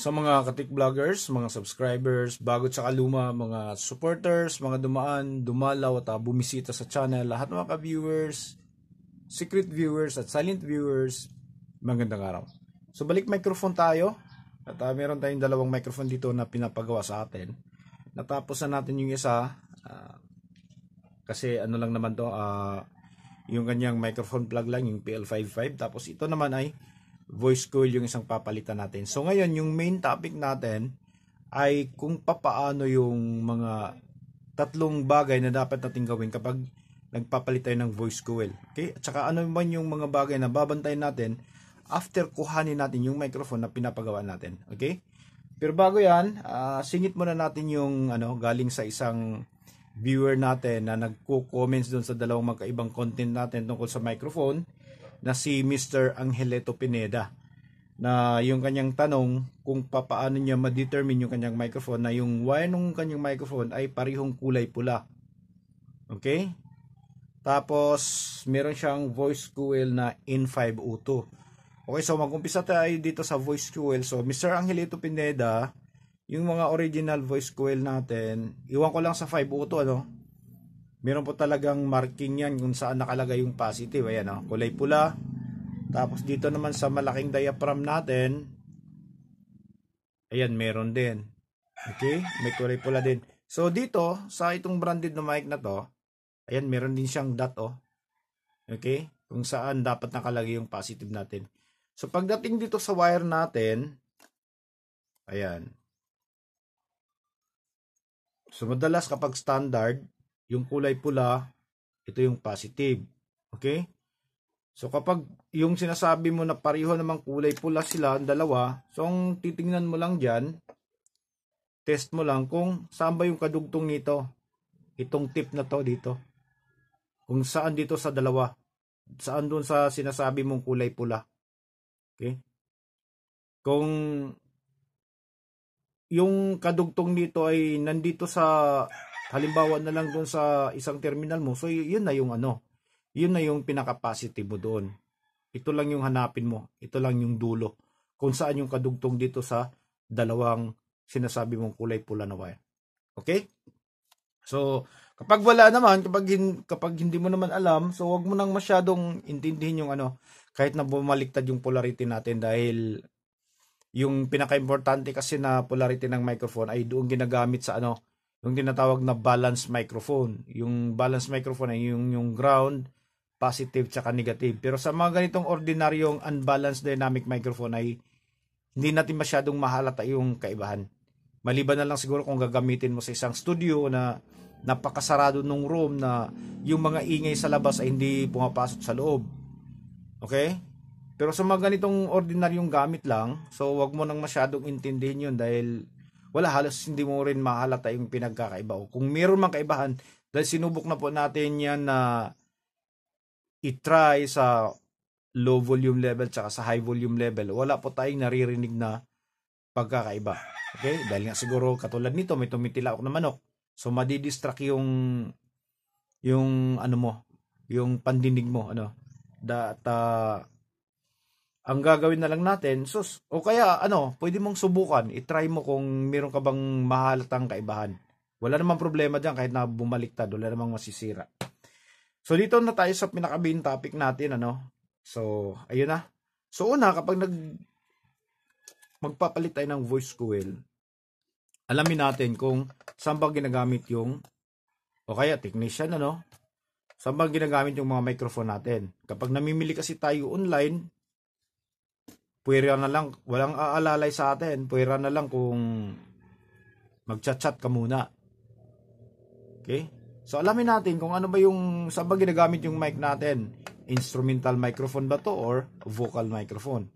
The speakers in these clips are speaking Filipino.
sa mga katik vloggers, mga subscribers, bago sa kaluma, mga supporters, mga dumaan, dumalaw at ah, bumisita sa channel, lahat ng mga viewers secret viewers at silent viewers, magandang araw. So balik microphone tayo at uh, meron tayong dalawang microphone dito na pinapagawa sa atin. Natapos na natin yung isa uh, kasi ano lang naman to uh, yung kanyang microphone plug lang yung PL55 tapos ito naman ay voice coil yung isang papalitan natin. So ngayon, yung main topic natin ay kung papaano yung mga tatlong bagay na dapat natin gawin kapag nagpapalit tayo ng voice coil. Okay? At saka ano man yung mga bagay na babantayan natin after kuhanin natin yung microphone na pinapagawa natin. Okay? Pero bago yan, uh, singit muna natin yung ano, galing sa isang viewer natin na nagko-comments doon sa dalawang magkaibang content natin tungkol sa microphone na si Mr. Angeleto Pineda na yung kanyang tanong kung paano niya ma-determine yung kanyang microphone na yung wire ng kanyang microphone ay parihong kulay pula. Okay? Tapos, meron siyang voice coil na N502. Okay, so mag-umpisa tayo dito sa voice coil. So, Mr. Angelito Pineda, yung mga original voice coil natin, iwan ko lang sa 502, ano? meron po talagang marking yan kung saan nakalagay yung positive. Ayan, oh, kulay pula. Tapos dito naman sa malaking diaphragm natin, ayan, meron din. Okay? May kulay pula din. So dito, sa itong branded na mic na to, ayan, meron din siyang dot, oh. Okay? Kung saan dapat nakalagay yung positive natin. So pagdating dito sa wire natin, ayan. So madalas kapag standard, yung kulay pula, ito yung positive. Okay? So kapag yung sinasabi mo na pareho namang kulay pula sila, ang dalawa, so ang titingnan mo lang dyan, test mo lang kung saan ba yung kadugtong nito. Itong tip na to dito. Kung saan dito sa dalawa. Saan dun sa sinasabi mong kulay pula. Okay? Kung yung kadugtong nito ay nandito sa halimbawa na lang doon sa isang terminal mo, so yun na yung ano, yun na yung pinaka-positive mo doon. Ito lang yung hanapin mo, ito lang yung dulo, kung saan yung kadugtong dito sa dalawang sinasabi mong kulay pula na wire. Okay? So, kapag wala naman, kapag, hin, kapag hindi mo naman alam, so wag mo nang masyadong intindihin yung ano, kahit na bumaliktad yung polarity natin dahil yung pinaka-importante kasi na polarity ng microphone ay doon ginagamit sa ano, yung tinatawag na balance microphone. Yung balance microphone ay yung, yung ground, positive, tsaka negative. Pero sa mga ganitong ordinaryong unbalanced dynamic microphone ay hindi natin masyadong mahalata yung kaibahan. Maliban na lang siguro kung gagamitin mo sa isang studio na napakasarado nung room na yung mga ingay sa labas ay hindi pumapasok sa loob. Okay? Pero sa mga ganitong ordinaryong gamit lang, so wag mo nang masyadong intindihin yun dahil wala halos hindi mo rin mahalata yung pinagkakaiba o kung meron mang kaibahan dahil sinubok na po natin yan na i-try sa low volume level tsaka sa high volume level wala po tayong naririnig na pagkakaiba okay dahil nga siguro katulad nito may tumitilaok na manok so madidistract yung yung ano mo yung pandinig mo ano that uh, ang gagawin na lang natin, sus, o kaya ano, pwede mong subukan, itry mo kung meron ka bang mahalatang kaibahan. Wala namang problema dyan kahit na bumaliktad, wala namang masisira. So dito na tayo sa pinaka main topic natin, ano. So, ayun na. So una, kapag nag magpapalit tayo ng voice coil, alamin natin kung saan ba ginagamit yung o kaya technician ano saan ba ginagamit yung mga microphone natin kapag namimili kasi tayo online Pwera na lang, walang aalalay sa atin. Pwera na lang kung magchat-chat ka muna. Okay? So alamin natin kung ano ba yung, sa ba ginagamit yung mic natin. Instrumental microphone ba to or vocal microphone?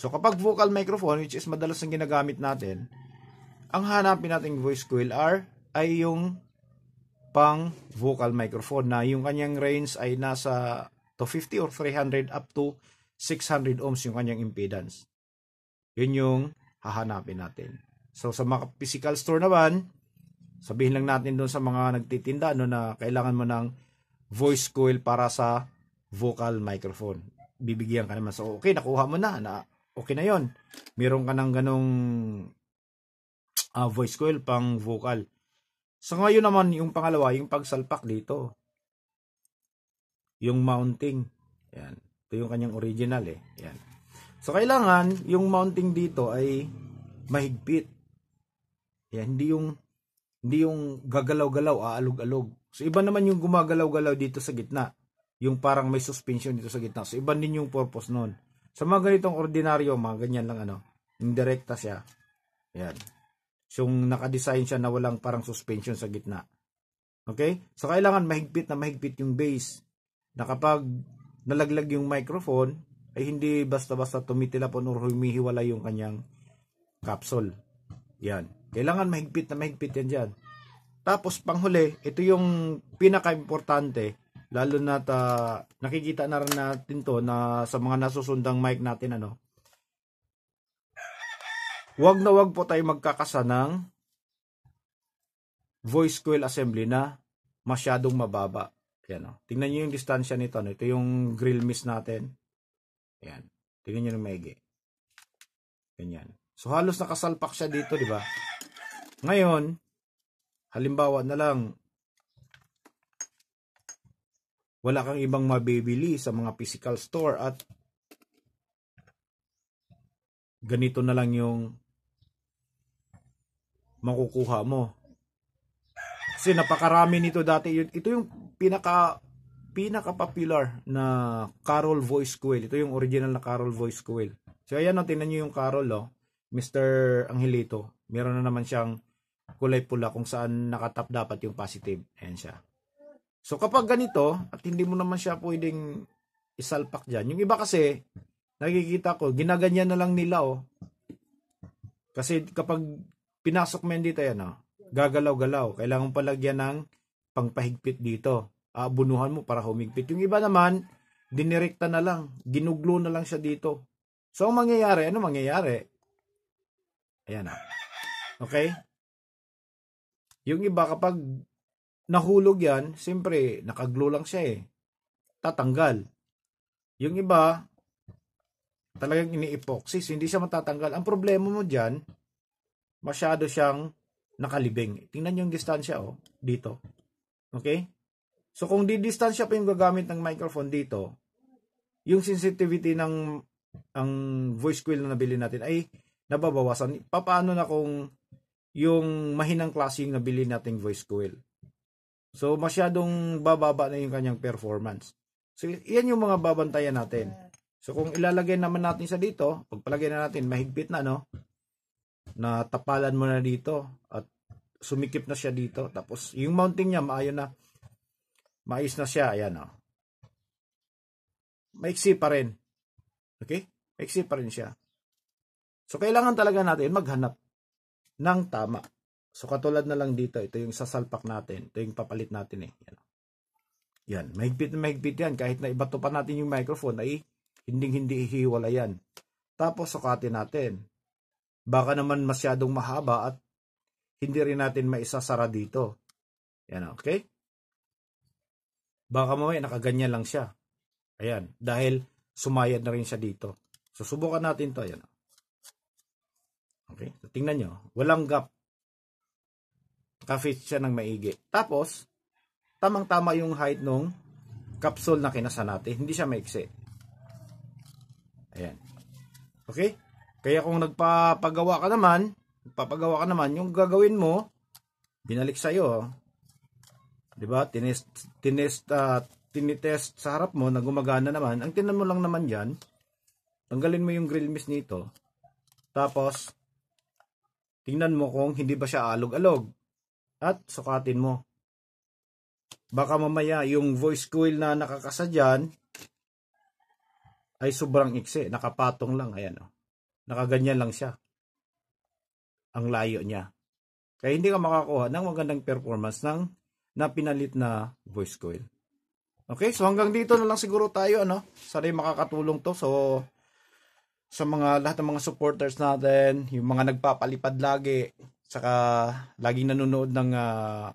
So kapag vocal microphone, which is madalas ang ginagamit natin, ang hanapin nating voice coil are ay yung pang vocal microphone na yung kanyang range ay nasa 250 or 300 up to 600 ohms yung kanyang impedance. Yun yung hahanapin natin. So sa mga physical store naman, sabihin lang natin doon sa mga nagtitinda no, na kailangan mo ng voice coil para sa vocal microphone. Bibigyan ka naman. So okay, nakuha mo na. na okay na yon Meron ka ng ganong uh, voice coil pang vocal. So ngayon naman yung pangalawa, yung pagsalpak dito. Yung mounting. Yan yung kanyang original eh. Yan. So, kailangan yung mounting dito ay mahigpit. Yan, hindi yung hindi yung gagalaw-galaw, aalog-alog. So, iba naman yung gumagalaw-galaw dito sa gitna. Yung parang may suspension dito sa gitna. So, iba din yung purpose noon. Sa mga ganitong ordinaryo, mga ganyan lang ano, indirekta siya. Yan. So, yung naka-design siya na walang parang suspension sa gitna. Okay? So, kailangan mahigpit na mahigpit yung base na kapag nalaglag yung microphone, ay hindi basta-basta tumitilapon o humihiwala yung kanyang capsule. Yan. Kailangan mahigpit na mahigpit yan dyan. Tapos panghuli, ito yung pinaka-importante lalo na ta, nakikita na rin natin to na sa mga nasusundang mic natin ano. Huwag na huwag po tayo magkakasa ng voice coil assembly na masyadong mababa. Ayan, oh. Tingnan nyo yung distansya nito. Ito yung grill miss natin. Ayan. Tingnan nyo ng maigi. Ganyan. So, halos nakasalpak siya dito, di ba? Ngayon, halimbawa na lang, wala kang ibang mabibili sa mga physical store at ganito na lang yung makukuha mo. Kasi napakarami nito dati. Ito yung pinaka pinaka-popular na Carol voice coil. Ito yung original na Carol voice coil. So ayan, no, tingnan niyo yung Carol, oh. Mr. Angelito. Meron na naman siyang kulay pula kung saan nakatap dapat yung positive. Ayan siya. So kapag ganito, at hindi mo naman siya pwedeng isalpak diyan. Yung iba kasi, nakikita ko, ginaganyan na lang nila, oh. Kasi kapag pinasok mo yan dito, yan, oh. Gagalaw-galaw. Kailangan palagyan ng pangpahigpit dito. Aabunuhan mo para humigpit. Yung iba naman, dinirekta na lang, ginuglo na lang siya dito. So, ang mangyayari, ano mangyayari? Ayan na. Ah. Okay? Yung iba, kapag nahulog yan, siyempre, nakaglo lang siya eh. Tatanggal. Yung iba, talagang ini-epoxy, hindi siya matatanggal. Ang problema mo dyan, masyado siyang nakalibing. Tingnan niyo yung distansya, oh, dito. Okay? So kung di-distance siya pa yung gagamit ng microphone dito, yung sensitivity ng ang voice coil na nabili natin ay nababawasan. Paano na kung yung mahinang klase yung nabili nating voice coil? So masyadong bababa na yung kanyang performance. So iyan yung mga babantayan natin. So kung ilalagay naman natin sa dito, pagpalagay na natin mahigpit na no, Natapalan mo na dito at sumikip na siya dito. Tapos, yung mounting niya, maayon na. Maayos na siya. Ayan, oh. Maiksi pa rin. Okay? Maiksi pa rin siya. So, kailangan talaga natin maghanap ng tama. So, katulad na lang dito. Ito yung sasalpak natin. Ito yung papalit natin, eh. Yan. Oh. Yan. Mahigpit na mahigpit yan. Kahit na ibato pa natin yung microphone, ay hinding-hindi hihiwala yan. Tapos, sukatin natin. Baka naman masyadong mahaba at hindi rin natin maisasara dito. Yan, okay? Baka mamaya nakaganyan lang siya. Ayan, dahil sumayad na rin siya dito. So, subukan natin to. Ayan. Okay, so, tingnan nyo. Walang gap. Nakafit siya ng maigi. Tapos, tamang-tama yung height nung capsule na kinasa natin. Hindi siya maiksi. Ayan. Okay? Kaya kung nagpapagawa ka naman, papagawa ka naman, yung gagawin mo, binalik sa'yo. Diba? Tinest, tinest, uh, tinitest sa harap mo na gumagana naman. Ang tinan mo lang naman yan, tanggalin mo yung grill miss nito. Tapos, tingnan mo kung hindi ba siya alog-alog. At sukatin mo. Baka mamaya yung voice coil na nakakasa dyan, ay sobrang ikse. Nakapatong lang. Ayan o. Oh. Nakaganyan lang siya ang layo niya. Kaya hindi ka makakuha ng magandang performance ng na pinalit na voice coil. Okay, so hanggang dito na lang siguro tayo ano. Sana makakatulong to. So sa mga lahat ng mga supporters natin, yung mga nagpapalipad lagi, saka laging nanonood ng uh,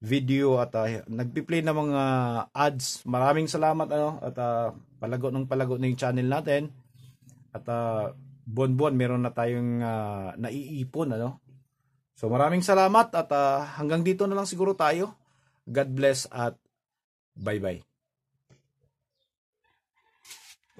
video at uh, nagpi-play ng mga ads. Maraming salamat ano at uh, ah, palago ng palago na yung channel natin. At uh, buwan-buwan meron na tayong uh, naiipon ano. So maraming salamat at uh, hanggang dito na lang siguro tayo. God bless at bye-bye.